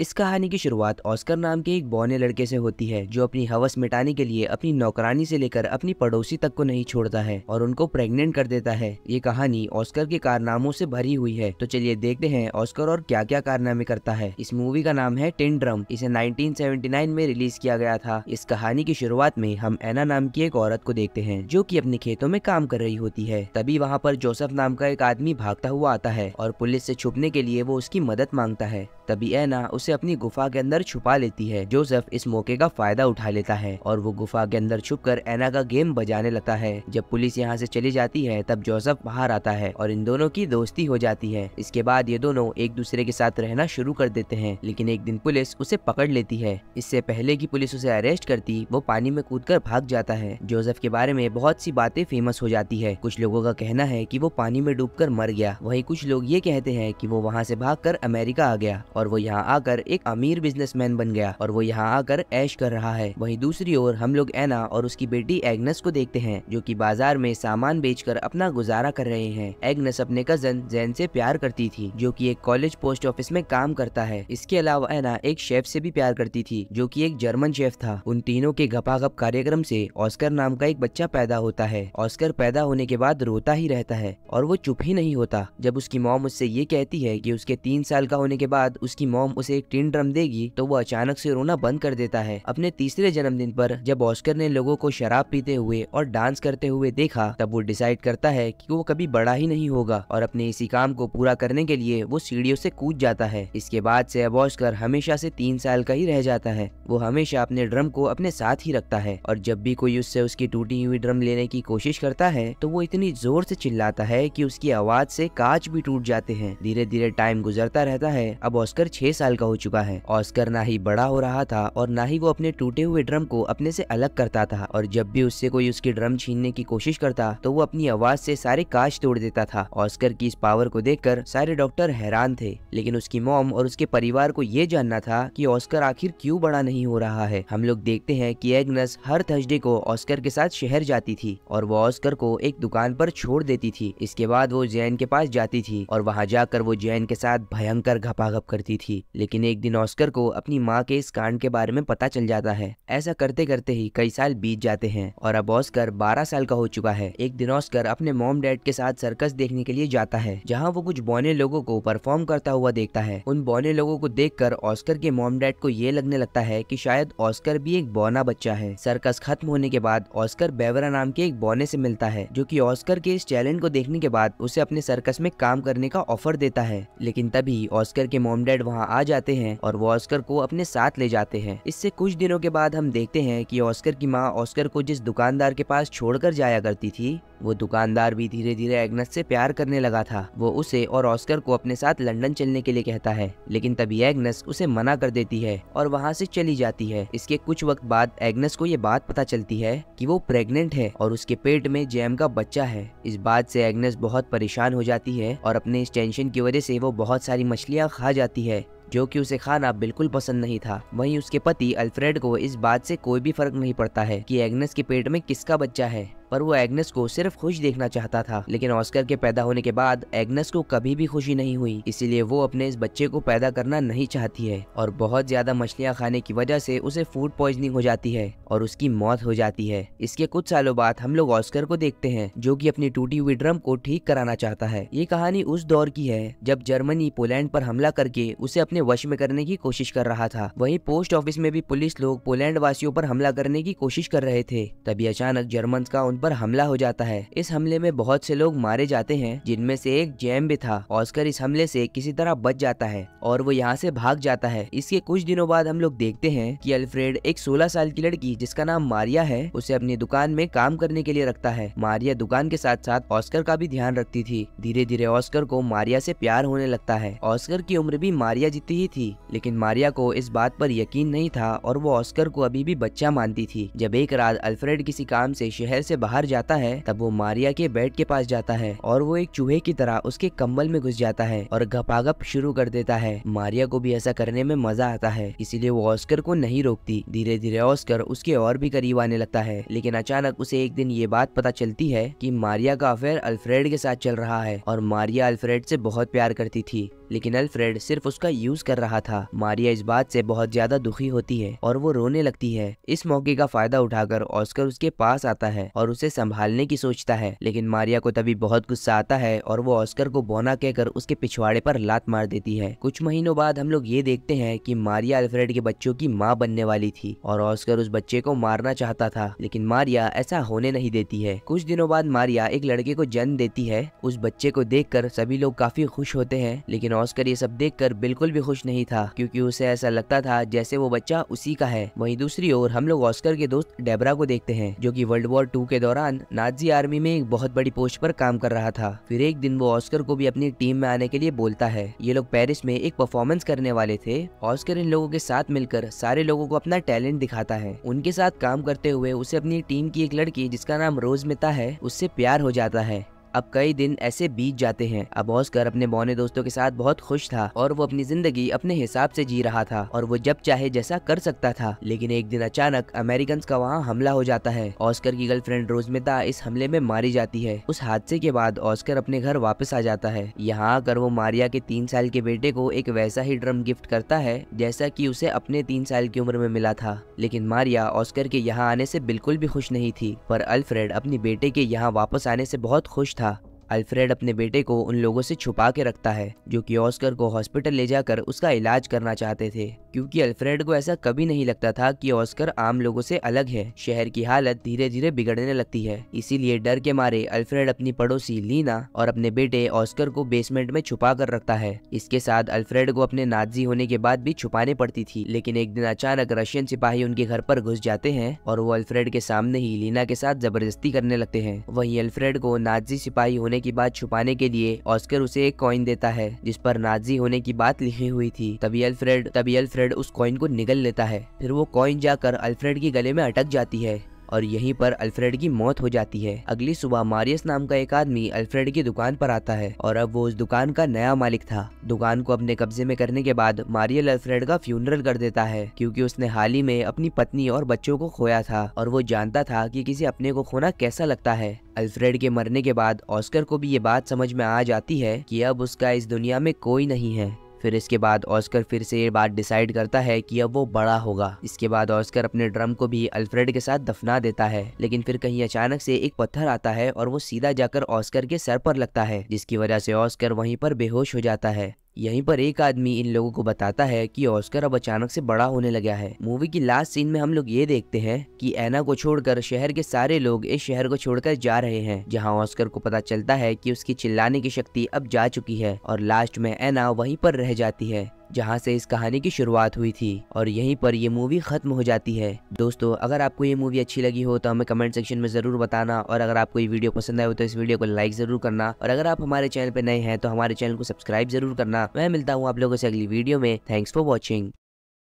इस कहानी की शुरुआत ऑस्कर नाम के एक बौने लड़के से होती है जो अपनी हवस मिटाने के लिए अपनी नौकरानी से लेकर अपनी पड़ोसी तक को नहीं छोड़ता है और उनको प्रेग्नेंट कर देता है ये कहानी ऑस्कर के कारनामों से भरी हुई है तो चलिए देखते हैं ऑस्कर और क्या क्या कारनामे करता है इस मूवी का नाम है ड्रम इसे नाइनटीन में रिलीज किया गया था इस कहानी की शुरुआत में हम एना नाम की एक औरत को देखते हैं जो की अपने खेतों में काम कर रही होती है तभी वहाँ पर जोसेफ नाम का एक आदमी भागता हुआ आता है और पुलिस से छुपने के लिए वो उसकी मदद मांगता है तभी एना उसे उसे अपनी गुफा के अंदर छुपा लेती है जोसेफ इस मौके का फायदा उठा लेता है और वो गुफा के अंदर छुप कर एना का गेम बजाने लगता है जब पुलिस यहाँ से चली जाती है तब जोसेफ बाहर आता है और इन दोनों की दोस्ती हो जाती है इसके बाद ये दोनों एक दूसरे के साथ रहना शुरू कर देते हैं लेकिन एक दिन पुलिस उसे पकड़ लेती है इससे पहले की पुलिस उसे अरेस्ट करती वो पानी में कूद कर भाग जाता है जोसेफ के बारे में बहुत सी बातें फेमस हो जाती है कुछ लोगों का कहना है की वो पानी में डूब मर गया वही कुछ लोग ये कहते हैं की वो वहाँ से भाग अमेरिका आ गया और वो यहाँ आकर होकर एक अमीर बिजनेसमैन बन गया और वो यहाँ आकर ऐश कर रहा है वहीं दूसरी ओर हम लोग एना और उसकी बेटी एग्नेस को देखते हैं जो कि बाजार में सामान बेचकर अपना गुजारा कर रहे हैं एग्नेस अपने कजन जैन से प्यार करती थी जो कि एक कॉलेज पोस्ट ऑफिस में काम करता है इसके अलावा एना एक शेफ से भी प्यार करती थी जो कि एक जर्मन शेफ था उन तीनों के घपाघप कार्यक्रम से ऑस्कर नाम का एक बच्चा पैदा होता है ऑस्कर पैदा होने के बाद रोता ही रहता है और वो चुप ही नहीं होता जब उसकी मोम उससे ये कहती है कि उसके तीन साल का होने के बाद उसकी मोम उसे एक टीन ड्रम देगी तो वो अचानक से रोना बंद कर देता है अपने तीसरे जन्मदिन पर जब ऑस्कर ने लोगों को शराब पीते हुए और डांस करते हुए देखा तब वो डिसाइड करता है कि वो कभी बड़ा ही नहीं होगा और अपने इसी काम को पूरा करने के लिए वो सीढ़ियों से कूद जाता है इसके बाद से अब ऑस्कर हमेशा से तीन साल का ही रह जाता है वो हमेशा अपने ड्रम को अपने साथ ही रखता है और जब भी कोई उससे उसकी टूटी हुई ड्रम लेने की कोशिश करता है तो वो इतनी जोर से चिल्लाता है कि उसकी आवाज से कांच भी टूट जाते हैं धीरे धीरे टाइम गुजरता रहता है अब ऑस्कर छह साल का हो चुका है ऑस्कर ना ही बड़ा हो रहा था और ना ही वो अपने टूटे हुए ड्रम को अपने से अलग करता था और जब भी उससे कोई उसकी ड्रम छीनने की कोशिश करता तो वो अपनी आवाज से सारे काश तोड़ देता था ऑस्कर की इस पावर को देखकर सारे डॉक्टर हैरान थे लेकिन उसकी मोम और उसके परिवार को ये जानना था की ऑस्कर आखिर क्यूँ बड़ा नहीं हो रहा है हम लोग देखते हैं की एग्नस हर थर्सडे को ऑस्कर के साथ शहर जाती थी और वो ऑस्कर को एक दुकान पर छोड़ देती थी इसके बाद वो जैन के पास जाती थी और वहाँ जाकर वो जैन के साथ भयंकर घपाघप करती थी लेकिन जिन्हें एक दिन ऑस्कर को अपनी माँ के इस कांड के बारे में पता चल जाता है ऐसा करते करते ही कई साल बीत जाते हैं और अब ऑस्कर बारह साल का हो चुका है एक दिन ऑस्कर अपने मोम डैड के साथ सर्कस देखने के लिए जाता है जहाँ वो कुछ बौने लोगों को परफॉर्म करता हुआ देखता है उन बौने लोगों को देख ऑस्कर के मोम डैड को ये लगने लगता है की शायद ऑस्कर भी एक बौना बच्चा है सर्कस खत्म होने के बाद ऑस्कर बेवरा नाम के एक बौने से मिलता है जो की ऑस्कर के इस चैलेंज को देखने के बाद उसे अपने सर्कस में काम करने का ऑफर देता है लेकिन तभी ऑस्कर के मोम डैड वहाँ आ जाते करते हैं और वो ऑस्कर को अपने साथ ले जाते हैं इससे कुछ दिनों के बाद हम देखते हैं कि ऑस्कर की माँ ऑस्कर को जिस दुकानदार के पास छोड़कर जाया करती थी वो दुकानदार भी धीरे धीरे एग्नस से प्यार करने लगा था वो उसे और ऑस्कर को अपने साथ लंदन चलने के लिए कहता है लेकिन तभी एग्नस उसे मना कर देती है और वहाँ से चली जाती है इसके कुछ वक्त बाद एग्नस को ये बात पता चलती है कि वो प्रेग्नेंट है और उसके पेट में जैम का बच्चा है इस बात से एग्नस बहुत परेशान हो जाती है और अपने इस टेंशन की वजह से वो बहुत सारी मछलियाँ खा जाती है जो कि उसे खाना बिल्कुल पसंद नहीं था वहीं उसके पति अल्फ्रेड को इस बात से कोई भी फर्क नहीं पड़ता है कि एग्नेस के पेट में किसका बच्चा है पर वो एग्नेस को सिर्फ खुश देखना चाहता था लेकिन ऑस्कर के पैदा होने के बाद एग्नेस को कभी भी खुशी नहीं हुई इसीलिए वो अपने इस बच्चे को पैदा करना नहीं चाहती है और बहुत ज्यादा मछलियाँ खाने की वजह से उसे फूड पॉइजनिंग हो जाती है और उसकी मौत हो जाती है इसके कुछ सालों बाद हम लोग ऑस्कर को देखते हैं जो की अपनी टूटी हुई ड्रम को ठीक कराना चाहता है ये कहानी उस दौर की है जब जर्मनी पोलैंड पर हमला करके उसे अपने वश में करने की कोशिश कर रहा था वहीं पोस्ट ऑफिस में भी पुलिस लोग पोलैंड वासियों पर हमला करने की कोशिश कर रहे थे तभी अचानक जर्मन का उन पर हमला हो जाता है इस हमले में बहुत से लोग मारे जाते हैं जिनमें से एक जैम भी था ऑस्कर इस हमले से किसी तरह बच जाता है और वो यहाँ से भाग जाता है इसके कुछ दिनों बाद हम लोग देखते हैं कि अल्फ्रेड एक 16 साल की लड़की जिसका नाम मारिया है उसे अपनी दुकान में काम करने के लिए रखता है मारिया दुकान के साथ साथ ऑस्कर का भी ध्यान रखती थी धीरे धीरे ऑस्कर को मारिया से प्यार होने लगता है ऑस्कर की उम्र भी मारिया जितनी ही थी लेकिन मारिया को इस बात पर यकीन नहीं था और वो ऑस्कर को अभी भी बच्चा मानती थी जब एक रात अल्फ्रेड किसी काम से शहर से बाहर जाता है तब वो मारिया के बेड के पास जाता है और वो एक चूहे की तरह उसके कम्बल में घुस जाता है और घपाघप शुरू कर देता है मारिया को भी ऐसा करने में मजा आता है इसीलिए वो ऑस्कर को नहीं रोकती धीरे धीरे ऑस्कर उसके और भी करीब आने लगता है लेकिन अचानक उसे एक दिन ये बात पता चलती है कि मारिया का अफेयर अल्फ्रेड के साथ चल रहा है और मारिया अल्फ्रेड से बहुत प्यार करती थी लेकिन अल्फ्रेड सिर्फ उसका यूज कर रहा था मारिया इस बात से बहुत ज्यादा दुखी होती है और वो रोने लगती है इस मौके का फायदा उठाकर ऑस्कर उसके पास आता है और उसे संभालने की सोचता है लेकिन मारिया को तभी बहुत गुस्सा आता है और वो ऑस्कर को बोना कहकर उसके पिछवाड़े पर लात मार देती है कुछ महीनों बाद हम लोग ये देखते हैं कि मारिया अल्फ्रेड के बच्चों की माँ बनने वाली थी और ऑस्कर उस बच्चे को मारना चाहता था लेकिन मारिया ऐसा होने नहीं देती है कुछ दिनों बाद मारिया एक लड़के को जन्म देती है उस बच्चे को देख सभी लोग काफी खुश होते हैं लेकिन ऑस्कर ये सब देखकर बिल्कुल भी खुश नहीं था क्योंकि उसे ऐसा लगता था जैसे वो बच्चा उसी का है वहीं दूसरी ओर हम लोग ऑस्कर के दोस्त डेबरा को देखते हैं जो कि वर्ल्ड वॉर टू के दौरान नाजी आर्मी में एक बहुत बड़ी पोस्ट पर काम कर रहा था फिर एक दिन वो ऑस्कर को भी अपनी टीम में आने के लिए बोलता है ये लोग पेरिस में एक परफॉर्मेंस करने वाले थे ऑस्कर इन लोगों के साथ मिलकर सारे लोगों को अपना टैलेंट दिखाता है उनके साथ काम करते हुए उसे अपनी टीम की एक लड़की जिसका नाम रोज मिता है उससे प्यार हो जाता है अब कई दिन ऐसे बीत जाते हैं अब ऑस्कर अपने बौने दोस्तों के साथ बहुत खुश था और वो अपनी जिंदगी अपने हिसाब से जी रहा था और वो जब चाहे जैसा कर सकता था लेकिन एक दिन अचानक अमेरिकन का वहाँ हमला हो जाता है ऑस्कर की गर्लफ्रेंड रोजमिता इस हमले में मारी जाती है उस हादसे के बाद ऑस्कर अपने घर वापस आ जाता है यहाँ आकर वो मारिया के तीन साल के बेटे को एक वैसा ही ड्रम गिफ्ट करता है जैसा की उसे अपने तीन साल की उम्र में मिला था लेकिन मारिया ऑस्कर के यहाँ आने से बिल्कुल भी खुश नहीं थी पर अल्फ्रेड अपने बेटे के यहाँ वापस आने से बहुत खुश 좋다. अल्फ्रेड अपने बेटे को उन लोगों से छुपा के रखता है जो कि ऑस्कर को हॉस्पिटल ले जाकर उसका इलाज करना चाहते थे क्योंकि अल्फ्रेड को ऐसा कभी नहीं लगता था कि ऑस्कर आम लोगों से अलग है शहर की हालत धीरे धीरे बिगड़ने लगती है इसीलिए डर के मारे अल्फ्रेड अपनी पड़ोसी लीना और अपने बेटे ऑस्कर को बेसमेंट में छुपा कर रखता है इसके साथ अल्फ्रेड को अपने नाजी होने के बाद भी छुपाने पड़ती थी लेकिन एक दिन अचानक रशियन सिपाही उनके घर पर घुस जाते हैं और वो अल्फ्रेड के सामने ही लीना के साथ जबरदस्ती करने लगते है वही अल्फ्रेड को नाजी सिपाही होने की बात छुपाने के लिए ऑस्कर उसे एक कॉइन देता है जिस पर नाजी होने की बात लिखी हुई थी तभी अल्फ्रेड तभी अल्फ्रेड उस कॉइन को निगल लेता है फिर वो कॉइन जाकर अल्फ्रेड के गले में अटक जाती है और यहीं पर अल्फ्रेड की मौत हो जाती है अगली सुबह मारियस नाम का एक आदमी अल्फ्रेड की दुकान पर आता है और अब वो उस दुकान का नया मालिक था दुकान को अपने कब्जे में करने के बाद मारियल अल्फ्रेड का फ्यूनरल कर देता है क्योंकि उसने हाल ही में अपनी पत्नी और बच्चों को खोया था और वो जानता था कि किसी अपने को खोना कैसा लगता है अल्फ्रेड के मरने के बाद ऑस्कर को भी ये बात समझ में आ जाती है कि अब उसका इस दुनिया में कोई नहीं है फिर इसके बाद ऑस्कर फिर से ये बात डिसाइड करता है कि अब वो बड़ा होगा इसके बाद ऑस्कर अपने ड्रम को भी अल्फ्रेड के साथ दफना देता है लेकिन फिर कहीं अचानक से एक पत्थर आता है और वो सीधा जाकर ऑस्कर के सर पर लगता है जिसकी वजह से ऑस्कर वहीं पर बेहोश हो जाता है यहीं पर एक आदमी इन लोगों को बताता है कि ऑस्कर अब अचानक से बड़ा होने लगा है मूवी की लास्ट सीन में हम लोग ये देखते हैं कि एना को छोड़कर शहर के सारे लोग इस शहर को छोड़कर जा रहे हैं जहां ऑस्कर को पता चलता है कि उसकी चिल्लाने की शक्ति अब जा चुकी है और लास्ट में एना वहीं पर रह जाती है जहाँ से इस कहानी की शुरुआत हुई थी और यहीं पर ये मूवी खत्म हो जाती है दोस्तों अगर आपको ये मूवी अच्छी लगी हो तो हमें कमेंट सेक्शन में जरूर बताना और अगर आपको ये वीडियो पसंद आए तो इस वीडियो को लाइक जरूर करना और अगर आप हमारे चैनल पर नए हैं तो हमारे चैनल को सब्सक्राइब जरूर करना मैं मिलता हूँ आप लोगों से अगली वीडियो में थैंक्स फॉर वॉचिंग